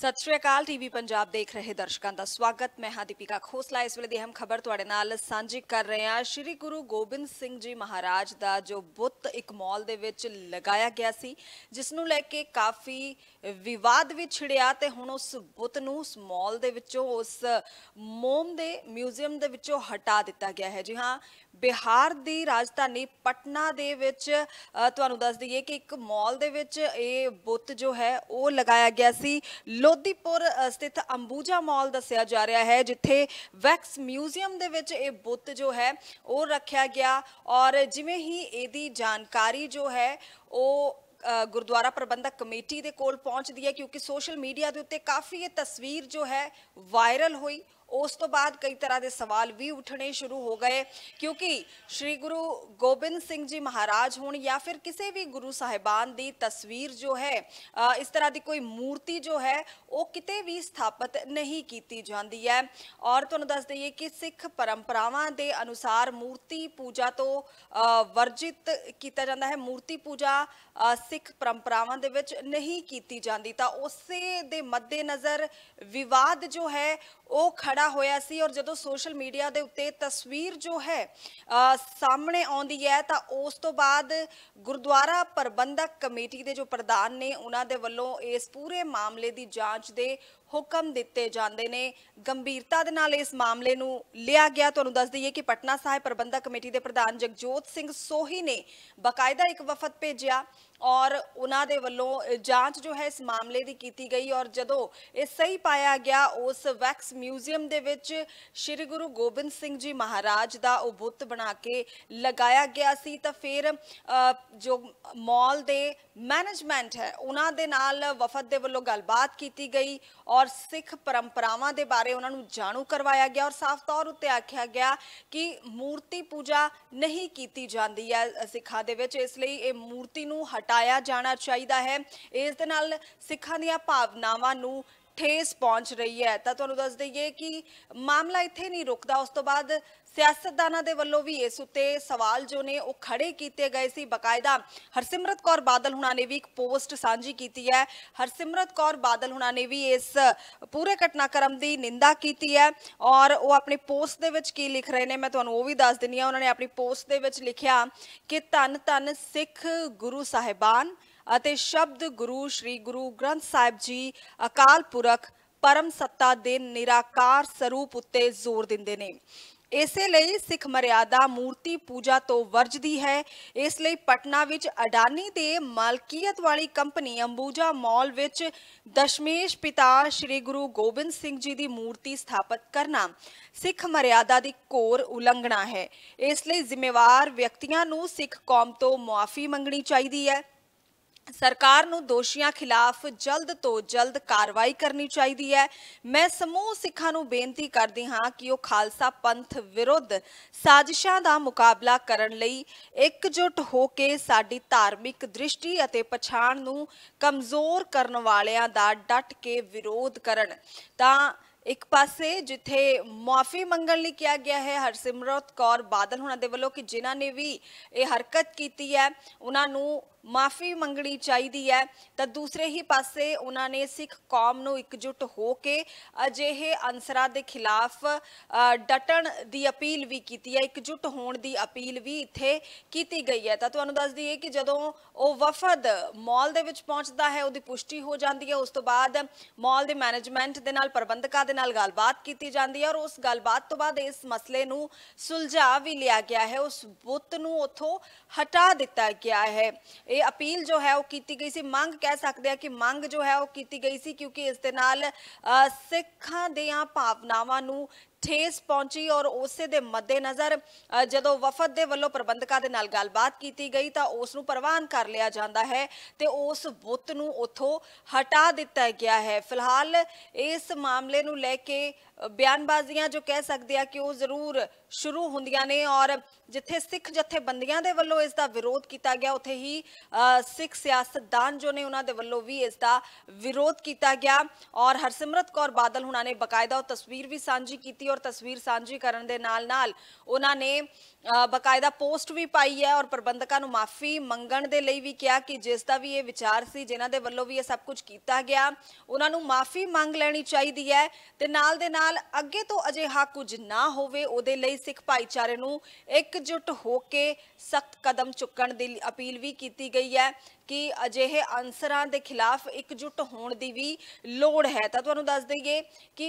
ਸਤਿ ਸ਼੍ਰੀ ਅਕਾਲ ਟੀਵੀ ਪੰਜਾਬ ਦੇਖ ਰਹੇ ਦਰਸ਼ਕਾਂ ਦਾ ਸਵਾਗਤ ਮੈਂ ਹਾਂ ਦੀਪਿਕਾ ਖੋਸਲਾ ਇਸ ਵੇਲੇ ਦੀ ਹਮ ਖਬਰ ਤੁਹਾਡੇ ਨਾਲ ਸਾਂਝੀ ਕਰ ਰਹੇ ਹਾਂ ਸ੍ਰੀ ਗੁਰੂ ਗੋਬਿੰਦ ਸਿੰਘ ਜੀ ਮਹਾਰਾਜ ਦਾ ਜੋ ਬੁੱਤ ਇੱਕ ਮਾਲ ਦੇ ਵਿੱਚ ਲਗਾਇਆ ਗਿਆ ਸੀ ਜਿਸ ਨੂੰ ਲੈ ਕੇ ਕਾਫੀ ਵਿਵਾਦ ਵੀ ਛਿੜਿਆ ਤੇ ਹੁਣ ਉਸ ਬੁੱਤ ਨੂੰ ਉਸ ਮਾਲ ਦੇ ਵਿੱਚੋਂ ਉਸ ਮੋਮ ਦੇ ਮਿਊਜ਼ੀਅਮ ਦੇ ਵਿੱਚੋਂ ਹਟਾ ਦਿੱਤਾ ਗਿਆ ਹੈ ਜੀ ਹਾਂ ਬਿਹਾਰ ਦੀ ਰਾਜਧਾਨੀ ਪਟਨਾ ਦੇ ਵਿੱਚ ਤੁਹਾਨੂੰ ਦੱਸ ਦਈਏ ਕਿ ਇੱਕ ਮਾਲ ਦੇ ਵਿੱਚ ਇਹ ਬੁੱਤ ਜੋ ਹੈ ਉਹ ਲਗਾਇਆ ਗਿਆ ਸੀ ਲੋਧੀਪੁਰ ਸਥਿਤ ਅੰਬੂਜਾ ਮਾਲ ਦੱਸਿਆ ਜਾ ਰਿਹਾ ਹੈ ਜਿੱਥੇ ਵੈਕਸ ਮਿਊਜ਼ੀਅਮ ਦੇ ਵਿੱਚ ਇਹ ਬੁੱਤ ਜੋ ਹੈ ਉਹ ਰੱਖਿਆ ਗਿਆ ਔਰ ਜਿਵੇਂ ਹੀ ਇਹਦੀ ਜਾਣਕਾਰੀ ਜੋ ਹੈ ਉਹ ਗੁਰਦੁਆਰਾ ਪ੍ਰਬੰਧਕ ਕਮੇਟੀ ਦੇ ਕੋਲ ਪਹੁੰਚਦੀ ਹੈ ਕਿਉਂਕਿ ਸੋਸ਼ਲ ਮੀਡੀਆ ਦੇ ਉੱਤੇ ਕਾਫੀ ਇਹ ਤਸਵੀਰ ਜੋ ਹੈ ਵਾਇਰਲ ਹੋਈ ਉਸ ਤੋਂ ਬਾਅਦ ਕਈ ਤਰ੍ਹਾਂ ਦੇ ਸਵਾਲ ਵੀ ਉੱਠਣੇ ਸ਼ੁਰੂ ਹੋ ਗਏ ਕਿਉਂਕਿ ਸ੍ਰੀ ਗੁਰੂ ਗੋਬਿੰਦ ਸਿੰਘ ਜੀ ਮਹਾਰਾਜ ਹੋਣ ਜਾਂ ਫਿਰ ਕਿਸੇ ਵੀ ਗੁਰੂ ਸਾਹਿਬਾਨ ਦੀ ਤਸਵੀਰ ਜੋ ਹੈ ਇਸ ਤਰ੍ਹਾਂ ਦੀ ਕੋਈ ਮੂਰਤੀ ਜੋ ਹੈ ਉਹ ਕਿਤੇ ਵੀ ਸਥਾਪਿਤ ਨਹੀਂ ਕੀਤੀ ਜਾਂਦੀ ਹੈ ਔਰ ਤੁਹਾਨੂੰ ਦੱਸ ਦਈਏ ਕਿ ਸਿੱਖ ਪਰੰਪਰਾਵਾਂ ਦੇ ਅਨੁਸਾਰ ਮੂਰਤੀ ਪੂਜਾ ਤੋਂ ਵਰਜਿਤ ਕੀਤਾ ਜਾਂਦਾ ਹੈ ਮੂਰਤੀ ਪੂਜਾ ਸਿੱਖ ਪਰੰਪਰਾਵਾਂ ਦੇ ਵਿੱਚ ਨਹੀਂ ਕੀਤੀ ਜਾਂਦੀ ਤਾਂ ਉਸੇ ਦੇ ਮੱਦੇਨਜ਼ਰ ਵਿਵਾਦ ਜੋ ਹੈ ਉਹ ਖੜਾ ਹੋਇਆ ਸੀ ਔਰ ਜਦੋਂ ਸੋਸ਼ਲ ਮੀਡੀਆ ਦੇ ਉੱਤੇ ਤਸਵੀਰ ਜੋ ਹੈ ਸਾਹਮਣੇ ਆਉਂਦੀ ਹੈ ਤਾਂ ਉਸ ਤੋਂ ਬਾਅਦ ਗੁਰਦੁਆਰਾ ਪ੍ਰਬੰਧਕ ਕਮੇਟੀ ਦੇ ਜੋ ਪ੍ਰਧਾਨ ਨੇ ਉਹਨਾਂ ਦੇ ਵੱਲੋਂ ਇਸ ਪੂਰੇ ਮਾਮਲੇ ਦੀ ਜਾਂਚ ਦੇ ਹੁਕਮ ਦਿੱਤੇ ਜਾਂਦੇ ਨੇ ਗੰਭੀਰਤਾ ਦੇ ਨਾਲ ਇਸ ਮਾਮਲੇ ਨੂੰ ਲਿਆ ਗਿਆ ਤੁਹਾਨੂੰ ਦੱਸ ਦਈਏ ਕਿ ਪਟਨਾ ਸਾਹਿਬ ਪ੍ਰਬੰਧਕ ਕਮੇਟੀ ਦੇ ਪ੍ਰਧਾਨ ਜਗਜੋਤ ਸਿੰਘ ਸੋਹੀ ਨੇ ਬਕਾਇਦਾ ਇੱਕ ਵਫਦ ਭੇਜਿਆ ਔਰ ਉਹਨਾਂ ਦੇ ਵੱਲੋਂ ਜਾਂਚ ਜੋ ਹੈ ਇਸ ਮਾਮਲੇ ਦੀ ਕੀਤੀ ਗਈ ਔਰ ਜਦੋਂ ਇਹ ਸਹੀ ਪਾਇਆ ਗਿਆ ਉਸ ਵੈਕਸ ਮਿਊਜ਼ੀਅਮ ਦੇ ਵਿੱਚ ਸ੍ਰੀ ਗੁਰੂ ਗੋਬਿੰਦ ਸਿੰਘ ਜੀ ਮਹਾਰਾਜ ਦਾ ਉਹ ਬੁੱਤ ਬਣਾ ਕੇ ਲਗਾਇਆ ਗਿਆ ਸੀ ਤਾਂ ਫਿਰ ਜੋ ਮਾਲ ਦੇ ਮੈਨੇਜਮੈਂਟ ਹੈ ਉਹਨਾਂ ਦੇ ਨਾਲ ਵਫਦ ਦੇ ਵੱਲੋਂ ਗੱਲਬਾਤ ਕੀਤੀ ਗਈ ਔਰ ਸਿੱਖ ਪਰੰਪਰਾਵਾਂ ਦੇ ਬਾਰੇ ਉਹਨਾਂ ਨੂੰ ਜਾਣੂ ਕਰਵਾਇਆ ਗਿਆ ਔਰ ਸਾਫ਼ ਤੌਰ ਉੱਤੇ ਆਖਿਆ ਗਿਆ ਕਿ ਮੂਰਤੀ ਪੂਜਾ ਨਹੀਂ ਕੀਤੀ ਜਾਂਦੀ ਹੈ ਸਿੱਖਾਂ ਦੇ ਵਿੱਚ ਇਸ ਲਈ ਇਹ ਮੂਰਤੀ ਨੂੰ ਹਟਾਇਆ ਜਾਣਾ ਚਾਹੀਦਾ ਹੈ ਇਸ ਦੇ ਨਾਲ ਸਿੱਖਾਂ ਦੀਆਂ ਭਾਵਨਾਵਾਂ ਨੂੰ ਠੇਸ ਪਹੁੰਚ ਰਹੀ ਹੈ ਤਾਂ ਤੁਹਾਨੂੰ ਦੱਸ ਦਈਏ ਕਿ ਮਾਮਲਾ ਇੱਥੇ ਨਹੀਂ ਰੁਕਦਾ ਉਸ ਤੋਂ ਬਾਅਦ ਸਿਆਸਤਦਾਨਾਂ ਦੇ ਵੱਲੋਂ ਵੀ ਇਸ ਉੱਤੇ ਸਵਾਲ ਜੋ ਨੇ ਉਹ ਖੜੇ ਕੀਤੇ ਗਏ ਸੀ ਬਕਾਇਦਾ ਹਰਸਿਮਰਤ ਕੌਰ ਬਾਦਲ ਹੁਣਾਂ ਨੇ ਵੀ ਇੱਕ ਪੋਸਟ ਸਾਂਝੀ ਕੀਤੀ ਹੈ ਹਰਸਿਮਰਤ ਕੌਰ ਬਾਦਲ ਹੁਣਾਂ ਨੇ ਵੀ ਇਸ ਪੂਰੇ ਘਟਨਾਕ੍ਰਮ ਦੀ ਨਿੰਦਾ ਕੀਤੀ ਹੈ ਔਰ ਉਹ ਆਪਣੀ ਪੋਸਟ ਦੇ ਵਿੱਚ ਕੀ ਲਿਖ ਰਹੇ ਨੇ ਮੈਂ ਤੁਹਾਨੂੰ ਉਹ ਵੀ ਦੱਸ ਦਿੰਨੀ ਆ ਉਹਨਾਂ ਨੇ ਆਪਣੀ ਪੋਸਟ ਦੇ ਵਿੱਚ ਲਿਖਿਆ ਕਿ ਧੰਨ ਧੰਨ ਸਿੱਖ ਗੁਰੂ ਸਾਹਿਬਾਨ ਅਤੇ ਸ਼ਬਦ ਗੁਰੂ ਸ੍ਰੀ ਗੁਰੂ ਗ੍ਰੰਥ ਸਾਹਿਬ ਜੀ ਅਕਾਲ ਪੁਰਖ ਪਰਮ ਸੱਤਾ ਦੇ ਨਿਰਾਕਾਰ ਸਰੂਪ ਉੱਤੇ ਜ਼ੋਰ ਦਿੰਦੇ ਨੇ ਇਸੇ ਲਈ ਸਿੱਖ ਮਰਿਆਦਾ ਮੂਰਤੀ ਪੂਜਾ ਤੋਂ ਵਰਜਦੀ ਹੈ ਇਸ ਲਈ ਪਟਨਾ ਵਿੱਚ ਅਡਾਨੀ ਦੇ ਮਾਲਕੀਅਤ ਵਾਲੀ ਕੰਪਨੀ ਅੰਬੂਜਾ ਮਾਲ ਵਿੱਚ ਦਸ਼ਮੇਸ਼ ਪਿਤਾ ਸ੍ਰੀ ਗੁਰੂ ਗੋਬਿੰਦ ਸਿੰਘ ਜੀ ਦੀ ਮੂਰਤੀ ਸਥਾਪਿਤ ਕਰਨਾ ਸਿੱਖ ਮਰਿਆਦਾ ਦੀ ਕੋਰ ਉਲੰਘਣਾ ਹੈ ਇਸ ਲਈ ਜ਼ਿੰਮੇਵਾਰ ਵਿਅਕਤੀਆਂ ਨੂੰ ਸਿੱਖ ਕੌਮ ਤੋਂ ਮੁਆਫੀ ਮੰਗਣੀ ਚਾਹੀਦੀ ਹੈ ਸਰਕਾਰ ਨੂੰ ਦੋਸ਼ੀਆਂ ਖਿਲਾਫ ਜਲਦ ਤੋਂ ਜਲਦ ਕਾਰਵਾਈ ਕਰਨੀ ਚਾਹੀਦੀ ਹੈ ਮੈਂ ਸਮੂਹ ਸਿੱਖਾਂ ਨੂੰ ਬੇਨਤੀ ਕਰਦੀ ਹਾਂ ਕਿ ਉਹ ਖਾਲਸਾ ਪੰਥ ਵਿਰੁੱਧ ਸਾਜ਼ਿਸ਼ਾਂ ਦਾ ਮੁਕਾਬਲਾ ਕਰਨ ਲਈ ਇਕਜੁੱਟ ਹੋ ਕੇ ਸਾਡੀ ਧਾਰਮਿਕ ਦ੍ਰਿਸ਼ਟੀ ਅਤੇ ਪਛਾਣ ਨੂੰ ਕਮਜ਼ੋਰ ਕਰਨ ਵਾਲਿਆਂ ਦਾ ਡਟ ਕੇ ਵਿਰੋਧ ਕਰਨ ਤਾਂ ਇੱਕ ਪਾਸੇ ਜਿੱਥੇ ਮਾਫੀ ਮੰਗਣ ਲਈ ਕਿਹਾ ਗਿਆ ਹੈ ਹਰਸਿਮਰਤ ਕੌਰ ਬਾਦਲ ਹੁਣਾਂ ਦੇ ਵੱਲੋਂ ਕਿ ਜਿਨ੍ਹਾਂ ਨੇ ਵੀ ਇਹ ਹਰਕਤ ਕੀਤੀ ਹੈ ਉਹਨਾਂ ਨੂੰ ਮਾਫੀ ਮੰਗਣੀ ਚਾਹੀਦੀ ਹੈ ਤਾਂ ਦੂਸਰੇ ਹੀ ਪਾਸੇ ਉਹਨਾਂ ਨੇ ਸਿੱਖ ਕੌਮ ਨੂੰ ਇਕਜੁੱਟ ਹੋ ਕੇ ਅਜਿਹੇ ਅਨਸਰਾਂ ਦੇ ਖਿਲਾਫ ਡਟਣ ਦੀ ਅਪੀਲ ਵੀ ਕੀਤੀ ਹੈ ਇਕਜੁੱਟ ਹੋਣ ਦੀ ਅਪੀਲ ਵੀ ਇੱਥੇ ਕੀਤੀ ਗਈ ਹੈ ਤਾਂ ਤੁਹਾਨੂੰ ਦੱਸ ਦਈਏ ਕਿ ਜਦੋਂ ਉਹ ਵਫਦ ਮਾਲ ਦੇ ਵਿੱਚ ਪਹੁੰਚਦਾ ਹੈ ਉਹਦੀ ਪੁਸ਼ਟੀ ਹੋ ਜਾਂਦੀ ਹੈ ਉਸ ਤੋਂ ਬਾਅਦ ਮਾਲ ਦੇ ਮੈਨੇਜਮੈਂਟ ਦੇ ਨਾਲ ਪ੍ਰਬੰਧਕਾਂ ਦੇ ਨਾਲ ਗੱਲਬਾਤ ਕੀਤੀ ਜਾਂਦੀ ਹੈ ਔਰ ਉਸ ਗੱਲਬਾਤ ਤੋਂ ਬਾਅਦ ਇਸ ਮਸਲੇ ਨੂੰ ਸੁਲਝਾ ਵੀ ਲਿਆ ਗਿਆ ਹੈ ਉਸ ਬੁੱਤ ਨੂੰ ਉਥੋਂ ਹਟਾ ਦਿੱਤਾ ਗਿਆ ਹੈ ਇਹ ਅਪੀਲ ਜੋ ਹੈ ਉਹ ਕੀਤੀ ਗਈ ਸੀ ਮੰਗ ਕਹਿ ਸਕਦੇ ਆ ਕਿ ਮੰਗ ਜੋ ਹੈ ਉਹ ਕੀਤੀ ਗਈ ਸੀ ਕਿਉਂਕਿ ਇਸ ਦੇ ਨਾਲ ਸਿੱਖਾਂ ਦੀਆਂ ਭਾਵਨਾਵਾਂ ਨੂੰ ਠੇਸ ਪਹੁੰਚੀ ਔਰ ਉਸੇ ਦੇ ਮੱਦੇ ਨਜ਼ਰ ਜਦੋਂ ਵਫਦ ਦੇ ਵੱਲੋਂ ਪ੍ਰਬੰਧਕਾਂ ਦੇ ਨਾਲ ਗੱਲਬਾਤ ਕੀਤੀ ਗਈ ਤਾਂ ਉਸ ਨੂੰ ਪ੍ਰਵਾਨ ਕਰ ਲਿਆ ਜਾਂਦਾ ਹੈ ਤੇ ਉਸ ਬੁੱਤ ਨੂੰ ਉਥੋਂ ਹਟਾ ਦਿੱਤਾ ਗਿਆ ਹੈ ਫਿਲਹਾਲ ਇਸ ਮਾਮਲੇ ਨੂੰ ਲੈ ਕੇ ਬਿਆਨਬਾਜ਼ੀਆਂ ਜੋ ਕਹਿ ਸਕਦੇ ਆ ਕਿ ਉਹ ਜ਼ਰੂਰ ਸ਼ੁਰੂ ਹੁੰਦੀਆਂ ਨੇ ਔਰ ਜਿੱਥੇ ਸਿੱਖ ਜਥੇਬੰਦੀਆਂ ਦੇ ਵੱਲੋਂ ਇਸ ਦਾ ਵਿਰੋਧ ਕੀਤਾ ਗਿਆ ਉੱਥੇ ਹੀ ਸਿੱਖ ਸਿਆਸਤਦਾਨ ਜੋ ਨੇ ਉਹਨਾਂ ਦੇ ਵੱਲੋਂ ਵੀ ਇਸ ਦਾ ਵਿਰੋਧ ਕੀਤਾ ਗਿਆ ਔਰ ਹਰਸਿਮਰਤ ਕੌਰ ਬਾਦਲ ਹੁਣਾਂ ਨੇ ਬਕਾਇਦਾ ਉਹ ਤਸਵੀਰ ਵੀ ਸਾਂਝੀ ਕੀਤੀ ਔਰ ਤਸਵੀਰ ਸਾਂਝੀ ਕਰਨ ਦੇ ਨਾਲ ਨਾਲ ਉਹਨਾਂ ਨੇ ਬਕਾਇਦਾ ਪੋਸਟ ਵੀ ਪਾਈ ਹੈ ਔਰ ਪ੍ਰਬੰਧਕਾਂ ਨੂੰ ਮਾਫੀ ਮੰਗਣ ਦੇ ਲਈ ਵੀ ਕਿਹਾ ਕਿ ਜਿਸ ਦਾ ਵੀ ਇਹ ਵਿਚਾਰ ਸੀ ਜਿਨ੍ਹਾਂ ਦੇ ਵੱਲੋਂ ਵੀ ਇਹ ਸਭ ਕੁਝ ਕੀਤਾ ਗਿਆ ਉਹਨਾਂ ਨੂੰ ਮਾਫੀ ਮੰਗ ਲੈਣੀ ਚਾਹੀਦੀ ਹੈ ਤੇ ਨਾਲ ਦੇ ਨਾਲ ਅੱਗੇ ਤੋਂ ਅਜਿਹਾ ਕੁਝ ਨਾ ਹੋਵੇ ਉਹਦੇ ਲਈ ਸਿੱਖ ਭਾਈਚਾਰੇ ਨੂੰ ਇਕਜੁੱਟ ਹੋ ਕੇ ਸਖਤ ਕਦਮ ਚੁੱਕਣ ਦੀ ਅਪੀਲ ਵੀ ਕੀਤੀ ਗਈ ਹੈ ਕਿ ਅਜਿਹੇ ਅੰਸਰਾਂ ਦੇ ਖਿਲਾਫ ਇਕਜੁੱਟ ਹੋਣ ਦੀ ਵੀ ਲੋੜ ਹੈ ਤਾਂ ਤੁਹਾਨੂੰ ਦੱਸ ਦਈਏ ਕਿ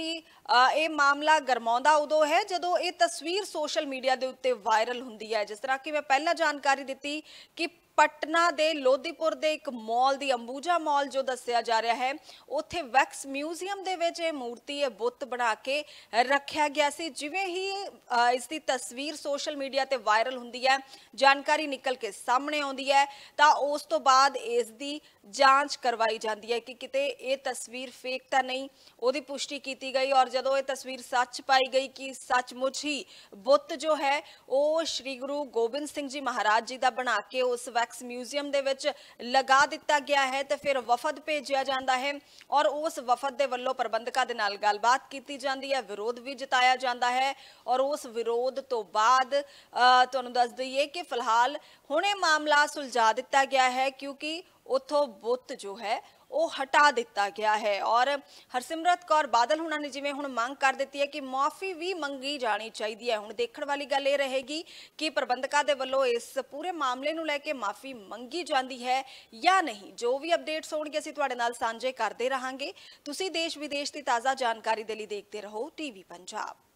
ਇਹ ਮਾਮਲਾ ਗਰਮੌ ਆਉਂਦਾ ਉਦੋਂ ਹੈ ਜਦੋਂ ਇਹ ਤਸਵੀਰ ਸੋਸ਼ਲ ਮੀਡੀਆ ਦੇ ਉੱਤੇ ਵਾਇਰਲ ਹੁੰਦੀ ਹੈ ਜਿਸ ਤਰ੍ਹਾਂ ਕਿ ਮੈਂ ਪਹਿਲਾਂ ਜਾਣਕਾਰੀ ਦਿੱਤੀ ਕਿ ਪਟਨਾ ਦੇ ਲੋਧੀਪੁਰ ਦੇ ਇੱਕ ਮਾਲ ਦੀ ਅੰਬੂਜਾ ਮਾਲ ਜੋ ਦੱਸਿਆ ਜਾ ਰਿਹਾ ਹੈ ਉੱਥੇ ਵੈਕਸ ਮਿਊਜ਼ੀਅਮ ਦੇ ਵਿੱਚ ਇਹ ਮੂਰਤੀ ਇਹ ਬੁੱਤ ਬਣਾ ਕੇ ਰੱਖਿਆ ਗਿਆ ਸੀ ਜਿਵੇਂ ਹੀ ਇਸ ਦੀ ਤਸਵੀਰ ਸੋਸ਼ਲ ਮੀਡੀਆ ਤੇ ਵਾਇਰਲ ਹੁੰਦੀ ਹੈ ਜਾਣਕਾਰੀ ਨਿਕਲ ਕੇ ਸਾਹਮਣੇ ਆਉਂਦੀ ਹੈ ਤਾਂ ਉਸ ਤੋਂ ਬਾਅਦ ਇਸ ਦੀ ਜਾਂਚ ਕਰਵਾਈ ਜਾਂਦੀ ਹੈ ਕਿ ਕਿਤੇ ਇਹ ਤਸਵੀਰ ਫੇਕ ਤਾਂ ਨਹੀਂ ਉਹਦੀ ਪੁਸ਼ਟੀ ਕੀਤੀ ਗਈ ਔਰ ਜਦੋਂ ਇਹ ਤਸਵੀਰ ਸੱਚ ਪਾਈ ਗਈ ਕਿ ਸੱਚਮੁੱਚ ਹੀ ਬੁੱਤ ਜੋ ਹੈ ਉਹ ਸ੍ਰੀ ਗੁਰੂ ਗੋਬਿੰਦ ਸਿੰਘ ਜੀ ਮਹਾਰਾਜ ਜੀ ਦਾ ਬਣਾ ਕੇ ਉਸ ਵਕਤ ਵੈਕਸ ਮਿਊਜ਼ੀਅਮ ਦੇ ਵਿੱਚ ਲਗਾ ਦਿੱਤਾ ਗਿਆ ਹੈ ਤੇ ਫਿਰ ਵਫਦ ਭੇਜਿਆ ਜਾਂਦਾ ਹੈ ਔਰ ਉਸ ਵਫਦ ਦੇ ਵੱਲੋਂ ਪ੍ਰਬੰਧਕਾਂ ਦੇ ਨਾਲ ਗੱਲਬਾਤ ਕੀਤੀ ਜਾਂਦੀ ਹੈ ਵਿਰੋਧ ਵੀ ਜਤਾਇਆ ਜਾਂਦਾ ਹੈ ਔਰ ਉਸ ਵਿਰੋਧ ਤੋਂ ਬਾਅਦ ਤੁਹਾਨੂੰ ਦੱਸ ਦਈਏ ਕਿ ਫਿਲਹਾਲ ਹੁਣੇ ਮਾਮਲਾ ਸੁਲਝਾ ਦਿੱਤਾ ਗਿਆ ਹੈ ਕਿਉਂਕਿ ਉਥੋਂ ਬੁੱਤ ਜੋ ਹੈ ਉਹ ਹਟਾ ਦਿੱਤਾ ਗਿਆ ਹੈ ਔਰ ਹਰਸਿਮਰਤ ਕੌਰ ਬਾਦਲ ਹੁਣਾਂ ਨੇ ਜਿਵੇਂ ਹੁਣ ਮੰਗ ਕਰ ਦਿੱਤੀ ਹੈ ਕਿ ਮਾਫੀ ਵੀ ਮੰਗੀ ਜਾਣੀ ਚਾਹੀਦੀ ਹੈ ਹੁਣ ਦੇਖਣ ਵਾਲੀ ਗੱਲ ਇਹ ਰਹੇਗੀ ਕਿ ਪ੍ਰਬੰਧਕਾਂ ਦੇ ਵੱਲੋਂ ਇਸ ਪੂਰੇ ਮਾਮਲੇ ਨੂੰ ਲੈ ਕੇ ਮਾਫੀ ਮੰਗੀ ਜਾਂਦੀ ਹੈ ਜਾਂ ਨਹੀਂ ਜੋ ਵੀ ਅਪਡੇਟਸ ਹੋਣਗੇ ਅਸੀਂ ਤੁਹਾਡੇ ਨਾਲ ਸਾਂਝੇ ਕਰਦੇ ਰਹਾਂਗੇ ਤੁਸੀਂ ਦੇਸ਼ ਵਿਦੇਸ਼ ਦੀ ਤਾਜ਼ਾ ਜਾਣਕਾਰੀ ਦੇ ਲਈ ਦੇਖਦੇ ਰਹੋ ਟੀਵੀ ਪੰਜਾਬ